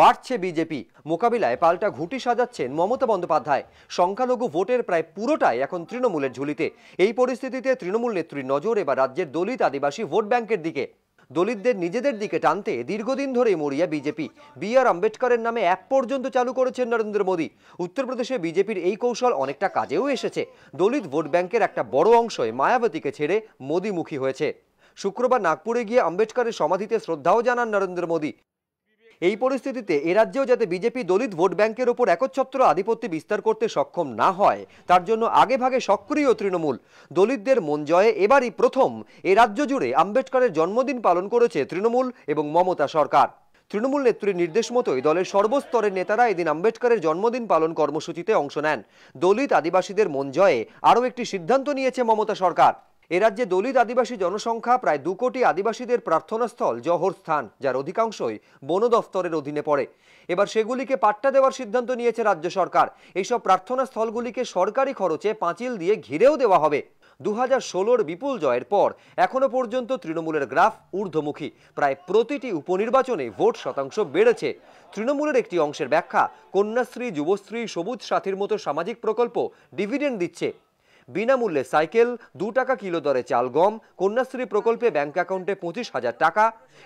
বাড়ছে বিজেপি মোকাবিলায় পাল্টা ঘুটি সাজাচ্ছেন মমতা বন্দ্যোপাধ্যায় সংখ্যালঘু ভোটের প্রায় পুরোটাই এখন তৃণমূলের ঝুলিতে এই পরিস্থিতিতে তৃণমূল নেত্রীর নজর এবার রাজ্যের দলিত আদিবাসী ভোট ব্যাংকের দিকে দলিতদের নিজেদের দিকে টানতে দীর্ঘদিন ধরেই মরিয়া বিজেপি বি আর আম্বেদকরের নামে এক পর্যন্ত চালু করেছেন নরেন্দ্র মোদী উত্তরপ্রদেশে বিজেপির এই কৌশল অনেকটা কাজেও এসেছে দলিত ভোট ব্যাংকের একটা বড় অংশই মায়াবতীকে ছেড়ে মোদীমুখী হয়েছে শুক্রবার নাগপুরে গিয়ে আম্বেদকরের সমাধিতে শ্রদ্ধাও জানান নরেন্দ্র মোদী এই পরিস্থিতিতে এ রাজ্যেও যাতে বিজেপি দলিত ভোট ব্যাংকের ওপর একচ্ছত্র আধিপত্য বিস্তার করতে সক্ষম না হয় তার জন্য আগেভাগে সক্রিয় তৃণমূল দলিতদের মন জয়ে এবারই প্রথম এ রাজ্য জুড়ে আম্বেদকরের জন্মদিন পালন করেছে তৃণমূল এবং মমতা সরকার তৃণমূল নেত্রীর নির্দেশ মতোই দলের সর্বস্তরের নেতারা এদিন আম্বেদকরের জন্মদিন পালন কর্মসূচিতে অংশ নেন দলিত আদিবাসীদের মন জয়ে আরও একটি সিদ্ধান্ত নিয়েছে মমতা সরকার এ রাজ্যে দলিত আদিবাসী জনসংখ্যা প্রায় দু কোটি আদিবাসীদের প্রার্থনাস্থল জহর স্থান যার অধিকাংশই বন দফতরের অধীনে পড়ে এবার সেগুলিকে পাট্টা দেওয়ার সিদ্ধান্ত নিয়েছে রাজ্য সরকার এইসব প্রার্থনাস্থলগুলিকে সরকারি খরচে পাঁচিল দিয়ে ঘিরেও দেওয়া হবে দু হাজার বিপুল জয়ের পর এখনো পর্যন্ত তৃণমূলের গ্রাফ ঊর্ধ্বমুখী প্রায় প্রতিটি উপনির্বাচনে ভোট শতাংশ বেড়েছে তৃণমূলের একটি অংশের ব্যাখ্যা কন্যাশ্রী যুবশ্রী সবুজ সাথীর মতো সামাজিক প্রকল্প ডিভিডেন্ড দিচ্ছে বিনামূল্যে সাইকেল দু টাকা কিলো দরে চাল গম কন্যাশ্রী প্রকল্পে ব্যাংক অ্যাকাউন্টে পঁচিশ হাজার টাকা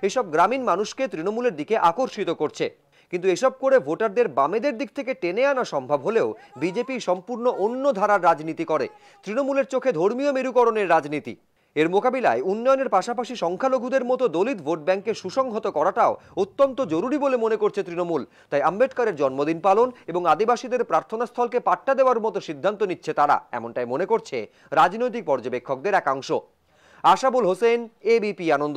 এসব গ্রামীণ মানুষকে তৃণমূলের দিকে আকর্ষিত করছে কিন্তু এসব করে ভোটারদের বামেদের দিক থেকে টেনে আনা সম্ভব হলেও বিজেপি সম্পূর্ণ অন্য ধারার রাজনীতি করে তৃণমূলের চোখে ধর্মীয় মেরুকরণের রাজনীতি এর মোকাবিলায় উন্নয়নের পাশাপাশি সংখ্যালঘুদের মতো দলিত ভোট ব্যাংকে সুসংহত করাটাও অত্যন্ত জরুরি বলে মনে করছে তৃণমূল তাই আম্বেদকরের জন্মদিন পালন এবং আদিবাসীদের প্রার্থনাস্থলকে পাট্টা দেওয়ার মতো সিদ্ধান্ত নিচ্ছে তারা এমনটাই মনে করছে রাজনৈতিক পর্যবেক্ষকদের একাংশ আশাবুল হোসেন এবিপি আনন্দ